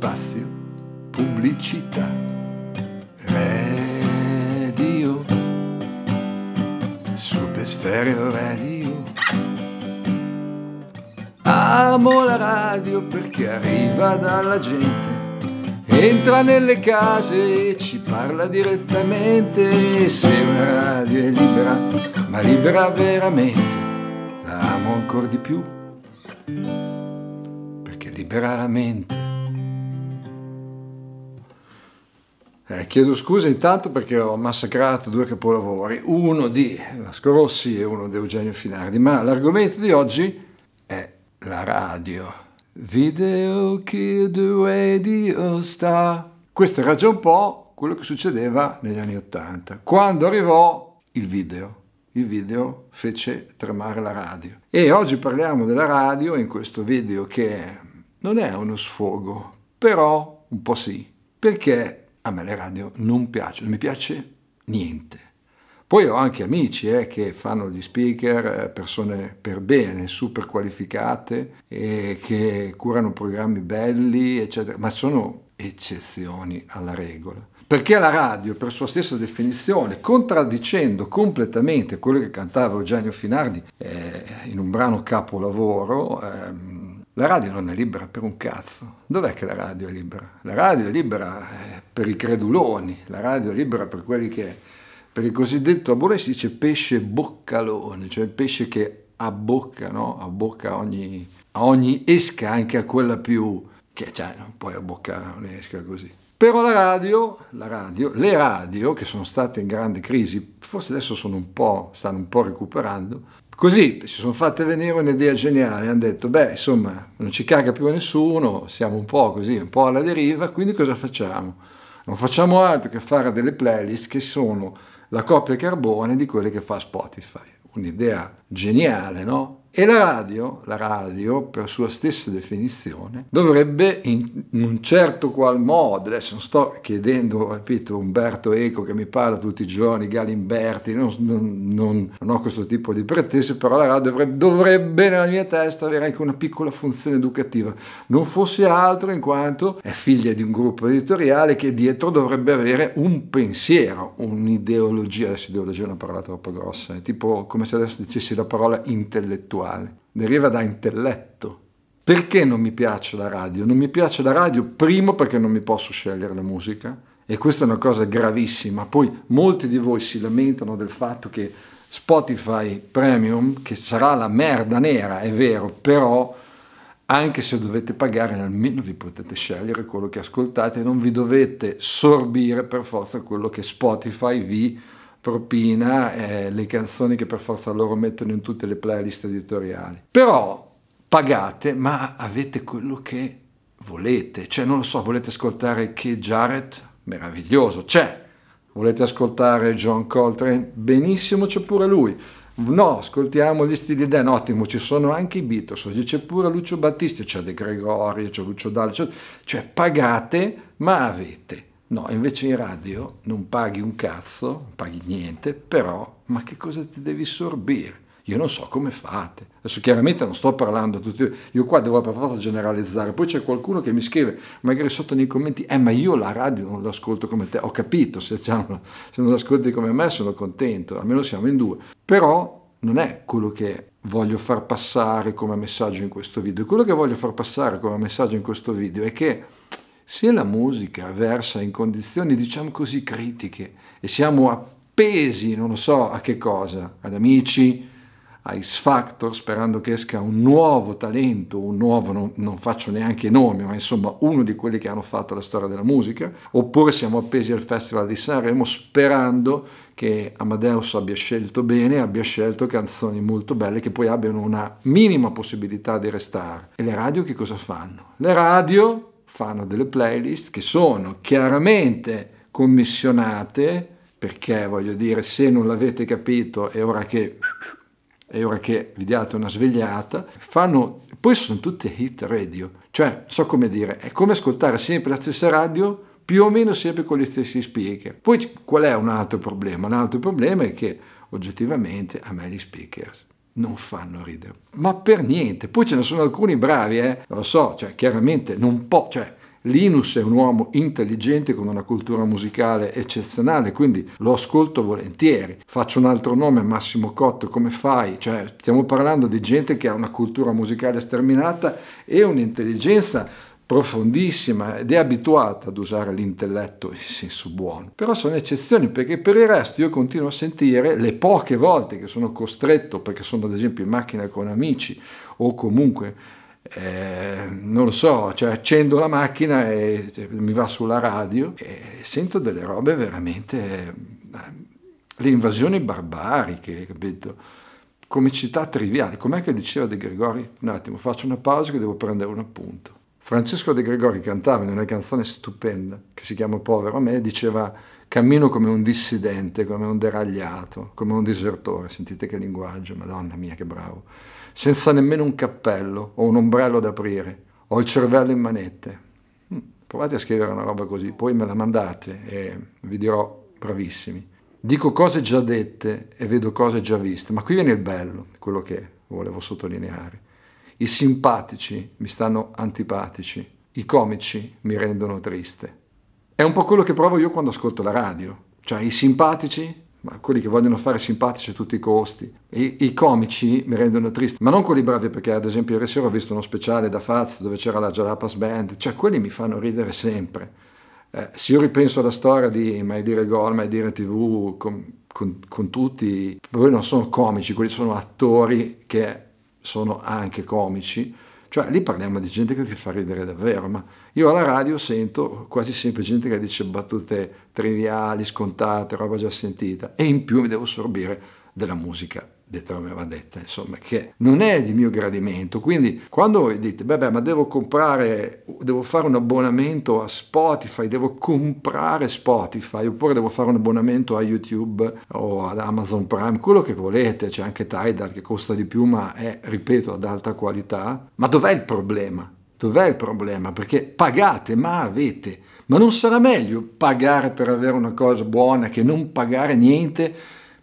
spazio pubblicità radio super stereo radio amo la radio perché arriva dalla gente entra nelle case e ci parla direttamente se una radio è libera ma libera veramente la amo ancora di più perché libera la mente Eh, chiedo scusa intanto perché ho massacrato due capolavori, uno di Vasco Rossi e uno di Eugenio Finardi, ma l'argomento di oggi è la radio. Video Kid Radio Star. Questo era già un po' quello che succedeva negli anni Ottanta, quando arrivò il video. Il video fece tremare la radio. E oggi parliamo della radio in questo video che non è uno sfogo, però un po' sì, perché a me le radio non piacciono, non mi piace niente. Poi ho anche amici eh, che fanno gli speaker, eh, persone per bene, super qualificate, che curano programmi belli, eccetera, ma sono eccezioni alla regola. Perché la radio, per sua stessa definizione, contraddicendo completamente quello che cantava Eugenio Finardi eh, in un brano capolavoro, ehm, la radio non è libera per un cazzo. Dov'è che la radio è libera? La radio è libera eh, per i creduloni, la radio libera per quelli che... Per il cosiddetto abore si dice pesce boccalone, cioè il pesce che abbocca, no? abbocca ogni, a ogni esca, anche a quella più... che cioè, non puoi abboccare un'esca così. Però la radio, la radio, le radio che sono state in grande crisi, forse adesso sono un po', stanno un po' recuperando, così si sono fatte venire un'idea geniale, hanno detto, beh, insomma, non ci caga più nessuno, siamo un po' così, un po' alla deriva, quindi cosa facciamo? non facciamo altro che fare delle playlist che sono la coppia carbone di quelle che fa Spotify. Un'idea geniale, no? E la radio, la radio, per sua stessa definizione, dovrebbe in un certo qual modo, adesso non sto chiedendo, ripeto, Umberto Eco che mi parla tutti i giorni, Galimberti, non, non, non, non ho questo tipo di pretese, però la radio dovrebbe, dovrebbe, nella mia testa avere anche una piccola funzione educativa, non fosse altro in quanto è figlia di un gruppo editoriale che dietro dovrebbe avere un pensiero, un'ideologia, adesso ideologia è una parola troppo grossa, è tipo come se adesso dicessi la parola intellettuale intellettuale, deriva da intelletto. Perché non mi piace la radio? Non mi piace la radio, primo perché non mi posso scegliere la musica, e questa è una cosa gravissima. Poi molti di voi si lamentano del fatto che Spotify Premium, che sarà la merda nera, è vero, però anche se dovete pagare almeno vi potete scegliere quello che ascoltate, non vi dovete sorbire per forza quello che Spotify vi propina eh, le canzoni che per forza loro mettono in tutte le playlist editoriali. Però pagate, ma avete quello che volete. Cioè, non lo so, volete ascoltare che Jarrett? Meraviglioso, c'è. Volete ascoltare John Coltrane? Benissimo, c'è pure lui. No, ascoltiamo gli stili Dan, ottimo, ci sono anche i Beatles, c'è pure Lucio Battisti, c'è De Gregori, c'è Lucio Dalli, cioè pagate ma avete. No, invece in radio non paghi un cazzo, non paghi niente, però ma che cosa ti devi sorbire? Io non so come fate. Adesso chiaramente non sto parlando a tutti, io qua devo per forza generalizzare. Poi c'è qualcuno che mi scrive, magari sotto nei commenti, eh ma io la radio non l'ascolto come te. Ho capito, se, una, se non l'ascolti come me sono contento, almeno siamo in due. Però non è quello che voglio far passare come messaggio in questo video. Quello che voglio far passare come messaggio in questo video è che se la musica versa in condizioni, diciamo così, critiche e siamo appesi, non lo so a che cosa, ad amici, a X Factor, sperando che esca un nuovo talento, un nuovo, non, non faccio neanche nome, ma insomma uno di quelli che hanno fatto la storia della musica, oppure siamo appesi al Festival di Sanremo sperando che Amadeus abbia scelto bene, abbia scelto canzoni molto belle che poi abbiano una minima possibilità di restare. E le radio che cosa fanno? Le radio fanno delle playlist che sono chiaramente commissionate, perché voglio dire, se non l'avete capito è ora che, è ora che vi diate una svegliata, fanno, poi sono tutte hit radio, cioè so come dire, è come ascoltare sempre la stessa radio più o meno sempre con gli stessi speaker. Poi qual è un altro problema? Un altro problema è che oggettivamente a me gli speakers non fanno ridere, ma per niente. Poi ce ne sono alcuni bravi, eh? lo so, cioè, chiaramente non può, cioè, Linus è un uomo intelligente con una cultura musicale eccezionale, quindi lo ascolto volentieri. Faccio un altro nome, Massimo Cotto, come fai? Cioè, stiamo parlando di gente che ha una cultura musicale sterminata e un'intelligenza profondissima ed è abituata ad usare l'intelletto in senso buono. Però sono eccezioni perché per il resto io continuo a sentire le poche volte che sono costretto, perché sono ad esempio in macchina con amici o comunque eh, non lo so, cioè accendo la macchina e cioè, mi va sulla radio e sento delle robe veramente eh, le invasioni barbariche, capito? Comicità triviali, com'è che diceva De Gregori? Un attimo, faccio una pausa che devo prendere un appunto. Francesco De Gregori cantava in una canzone stupenda che si chiama Povero a me, diceva cammino come un dissidente, come un deragliato, come un disertore, sentite che linguaggio, madonna mia che bravo, senza nemmeno un cappello o un ombrello da aprire, ho il cervello in manette. Hm, provate a scrivere una roba così, poi me la mandate e vi dirò bravissimi. Dico cose già dette e vedo cose già viste, ma qui viene il bello, quello che volevo sottolineare. I simpatici mi stanno antipatici, i comici mi rendono triste. È un po' quello che provo io quando ascolto la radio, cioè i simpatici, ma quelli che vogliono fare simpatici a tutti i costi, I, i comici mi rendono triste, ma non quelli bravi perché ad esempio ieri sera ho visto uno speciale da Faz dove c'era la Jalapas Band, cioè quelli mi fanno ridere sempre. Eh, se io ripenso alla storia di Mai dire gol, Mai dire tv con, con, con tutti, poi non sono comici, quelli sono attori che sono anche comici, cioè lì parliamo di gente che ti fa ridere davvero, ma io alla radio sento quasi sempre gente che dice battute triviali, scontate, roba già sentita e in più mi devo sorbire della musica detta come va detta, insomma, che non è di mio gradimento. Quindi quando voi dite, beh, beh, ma devo comprare, devo fare un abbonamento a Spotify, devo comprare Spotify, oppure devo fare un abbonamento a YouTube o ad Amazon Prime, quello che volete, c'è anche Tidal che costa di più, ma è, ripeto, ad alta qualità. Ma dov'è il problema? Dov'è il problema? Perché pagate, ma avete. Ma non sarà meglio pagare per avere una cosa buona che non pagare niente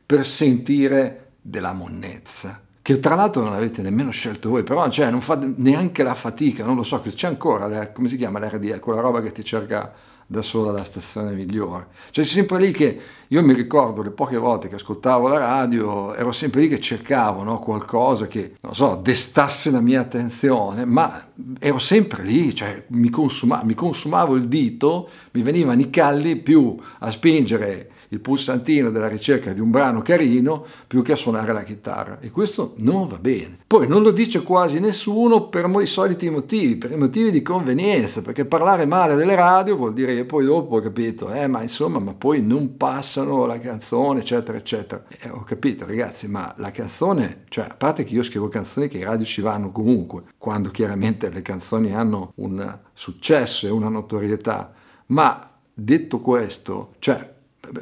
per sentire della monnezza, che tra l'altro non avete nemmeno scelto voi, però cioè, non fa neanche la fatica, non lo so, c'è ancora, come si chiama l'RDA, quella roba che ti cerca da sola la stazione migliore. Cioè c'è sempre lì che, io mi ricordo le poche volte che ascoltavo la radio, ero sempre lì che cercavo no, qualcosa che, non so, destasse la mia attenzione, ma ero sempre lì, cioè mi, consuma, mi consumavo il dito, mi venivano i calli più a spingere il pulsantino della ricerca di un brano carino più che a suonare la chitarra e questo non va bene. Poi non lo dice quasi nessuno per i soliti motivi, per i motivi di convenienza, perché parlare male delle radio vuol dire che poi dopo ho capito, eh ma insomma, ma poi non passano la canzone, eccetera, eccetera. Eh, ho capito ragazzi, ma la canzone, cioè a parte che io scrivo canzoni che i radio ci vanno comunque, quando chiaramente le canzoni hanno un successo e una notorietà, ma detto questo, cioè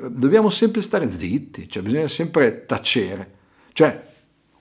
dobbiamo sempre stare zitti, cioè bisogna sempre tacere. Cioè,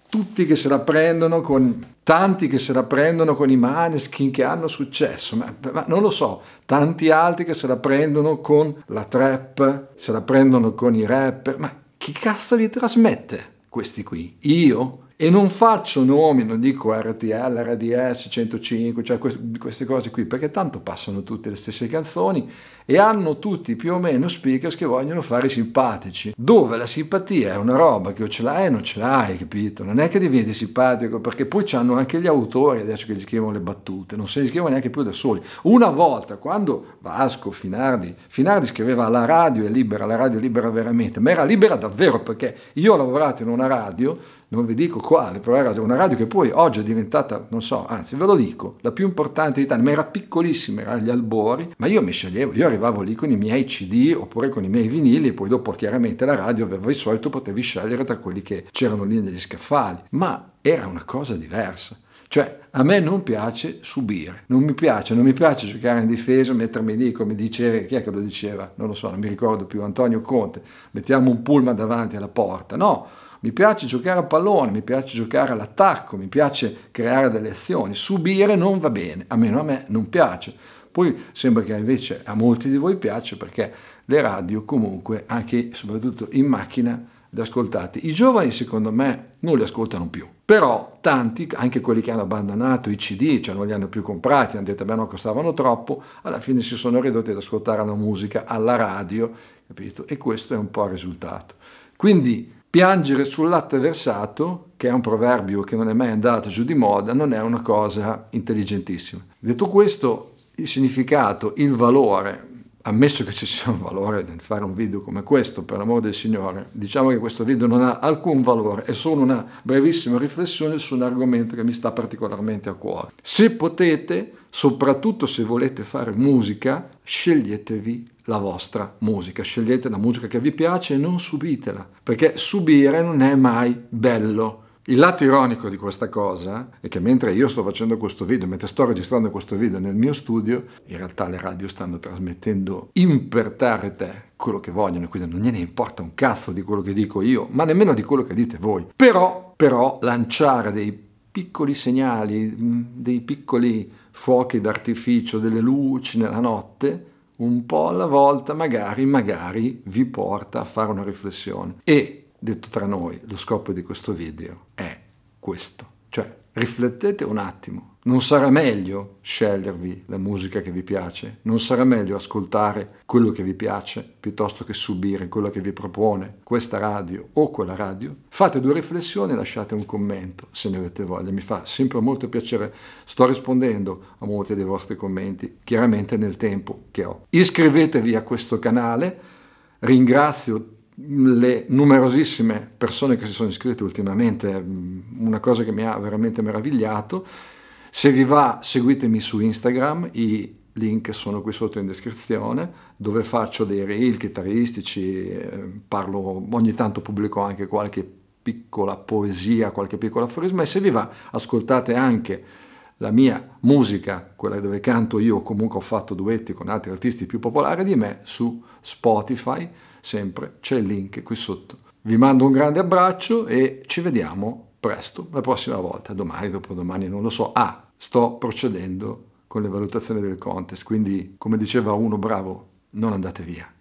tutti che se la prendono con tanti che se la prendono con i maneskin che hanno successo, ma, ma, non lo so, tanti altri che se la prendono con la trap, se la prendono con i rapper, ma chi cazzo li trasmette questi qui? Io? E non faccio nomi, non dico RTL, RDS, 105, cioè queste cose qui, perché tanto passano tutte le stesse canzoni e hanno tutti più o meno speakers che vogliono fare i simpatici, dove la simpatia è una roba che o ce l'hai o non ce l'hai, capito? Non è che diventi simpatico, perché poi c'hanno anche gli autori adesso che gli scrivono le battute, non se li scrivono neanche più da soli. Una volta, quando Vasco, Finardi, Finardi scriveva la radio è libera, la radio è libera veramente, ma era libera davvero perché io ho lavorato in una radio non vi dico quale, però era una radio che poi oggi è diventata, non so, anzi ve lo dico, la più importante d'Italia, ma era piccolissima, era agli albori, ma io mi sceglievo, io arrivavo lì con i miei CD oppure con i miei vinili e poi dopo chiaramente la radio aveva il solito, potevi scegliere tra quelli che c'erano lì negli scaffali, ma era una cosa diversa. Cioè, a me non piace subire, non mi piace, non mi piace giocare in difesa, mettermi lì come dice, chi è che lo diceva? Non lo so, non mi ricordo più, Antonio Conte, mettiamo un pullman davanti alla porta, no, mi piace giocare a pallone, mi piace giocare all'attacco, mi piace creare delle azioni, subire non va bene, a meno a me non piace. Poi sembra che invece a molti di voi piace perché le radio comunque, anche soprattutto in macchina, le ascoltate. I giovani secondo me non le ascoltano più, però tanti, anche quelli che hanno abbandonato i CD, cioè non li hanno più comprati, hanno detto che no, costavano troppo, alla fine si sono ridotti ad ascoltare la musica alla radio, capito? E questo è un po' il risultato. Quindi piangere sul latte versato, che è un proverbio che non è mai andato giù di moda, non è una cosa intelligentissima. Detto questo, il significato, il valore, ammesso che ci sia un valore nel fare un video come questo, per l'amore del Signore, diciamo che questo video non ha alcun valore, è solo una brevissima riflessione su un argomento che mi sta particolarmente a cuore. Se potete, soprattutto se volete fare musica, sceglietevi la vostra musica, scegliete la musica che vi piace e non subitela, perché subire non è mai bello il lato ironico di questa cosa è che mentre io sto facendo questo video, mentre sto registrando questo video nel mio studio, in realtà le radio stanno trasmettendo impertare te quello che vogliono, quindi non gliene importa un cazzo di quello che dico io, ma nemmeno di quello che dite voi. Però, però, lanciare dei piccoli segnali, mm, dei piccoli fuochi d'artificio, delle luci nella notte, un po' alla volta, magari, magari vi porta a fare una riflessione. E detto tra noi, lo scopo di questo video è questo. Cioè, riflettete un attimo. Non sarà meglio scegliervi la musica che vi piace? Non sarà meglio ascoltare quello che vi piace piuttosto che subire quello che vi propone questa radio o quella radio? Fate due riflessioni e lasciate un commento se ne avete voglia. Mi fa sempre molto piacere. Sto rispondendo a molti dei vostri commenti, chiaramente nel tempo che ho. Iscrivetevi a questo canale. Ringrazio le numerosissime persone che si sono iscritte ultimamente, mm, una cosa che mi ha veramente meravigliato. Se vi va, seguitemi su Instagram, i link sono qui sotto in descrizione, dove faccio dei reel chitarristici, ehm, parlo ogni tanto pubblico anche qualche piccola poesia, qualche piccolo aforisma e se vi va, ascoltate anche la mia musica, quella dove canto io, comunque ho fatto duetti con altri artisti più popolari di me su Spotify sempre c'è il link qui sotto. Vi mando un grande abbraccio e ci vediamo presto, la prossima volta, domani, dopodomani, non lo so. Ah, sto procedendo con le valutazioni del contest, quindi come diceva uno bravo, non andate via.